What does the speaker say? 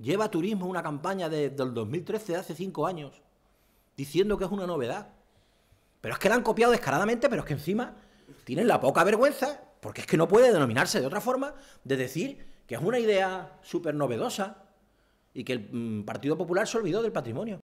Lleva turismo una campaña de, del 2013, de hace cinco años, diciendo que es una novedad. Pero es que la han copiado descaradamente, pero es que encima tienen la poca vergüenza, porque es que no puede denominarse de otra forma, de decir que es una idea súper novedosa y que el mm, Partido Popular se olvidó del patrimonio.